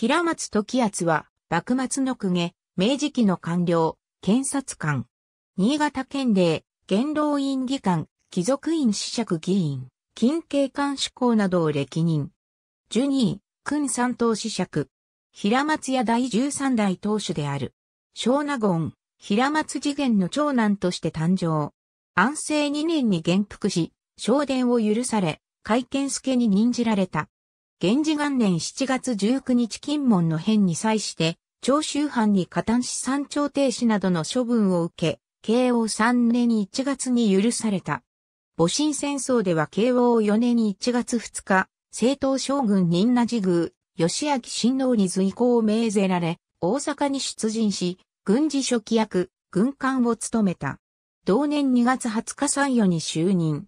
平松時厚は、幕末の公家、明治期の官僚、検察官。新潟県令、元老院議官、貴族院子爵議員、近景官志向などを歴任。ュニ位、君三等子爵。平松屋第13代当主である。小納言、平松次元の長男として誕生。安政2年に元服し、昇殿を許され、会見助に任じられた。源氏元年7月19日金門の変に際して、長州藩に加担し三朝停止などの処分を受け、慶応3年1月に許された。戊辰戦争では慶応4年1月2日、政党将軍仁和寺宮、吉明親王に随行を命ぜられ、大阪に出陣し、軍事初期役、軍官を務めた。同年2月20日参与に就任。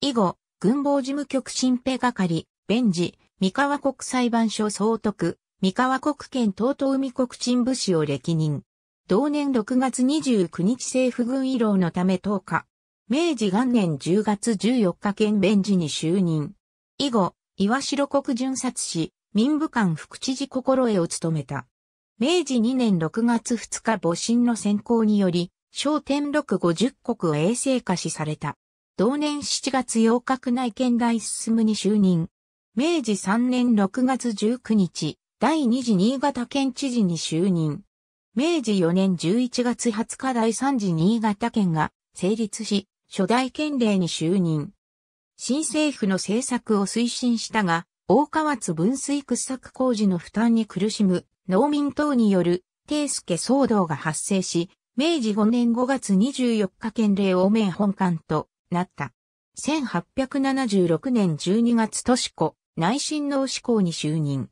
以後、軍防事務局新兵係、弁治、三河国裁判所総督、三河国県東東海国鎮部市を歴任。同年6月29日政府軍慰労のため10日、明治元年10月14日県弁事に就任。以後、岩城国巡察し、民部官副知事心得を務めた。明治2年6月2日母親の選考により、小天禄50国を衛生化しされた。同年7月8日宮内県大進に就任。明治3年6月19日、第2次新潟県知事に就任。明治4年11月20日第3次新潟県が成立し、初代県令に就任。新政府の政策を推進したが、大川津分水掘削工事の負担に苦しむ農民等による定助騒動が発生し、明治5年5月24日県令を明本館となった。1876年12月都市子、内親王志向に就任。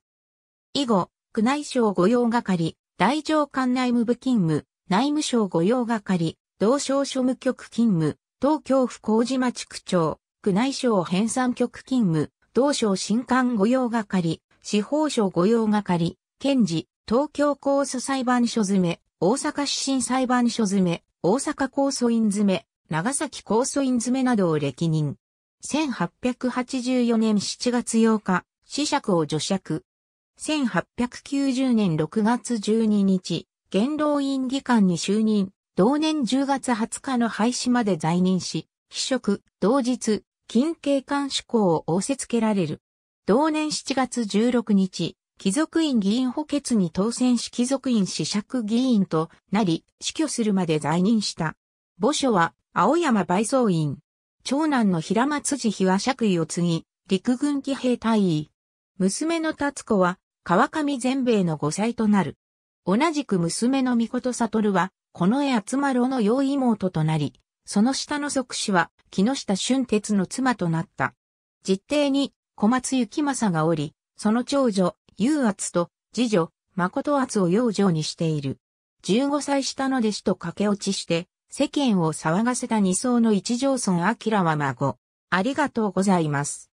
以後、宮内省御用係、大上官内務部勤務、内務省御用係、同省庶務局勤務、東京府麹町区長、宮内省編纂局勤務、同省新官御用係、司法省御用係、検事、東京控訴裁判所詰め、大阪市審裁判所詰め、大阪控訴院詰め、長崎控訴院詰めなどを歴任。1884年7月8日、死者を除釈。1890年6月12日、元老院議官に就任、同年10月20日の廃止まで在任し、秘職、同日、近景観志向を仰せつけられる。同年7月16日、貴族院議員補欠に当選し貴族院死者議員となり、死去するまで在任した。墓所は、青山倍増院。長男の平松慈妃は爵位を継ぎ、陸軍騎兵隊員。娘の達子は、川上全米の5歳となる。同じく娘の御琴悟は、この絵厚丸の養妹となり、その下の即死は、木下俊哲の妻となった。実弟に、小松幸政がおり、その長女、優厚と、次女、誠厚を養女にしている。15歳下の弟子と駆け落ちして、世間を騒がせた二層の一条村明は孫。ありがとうございます。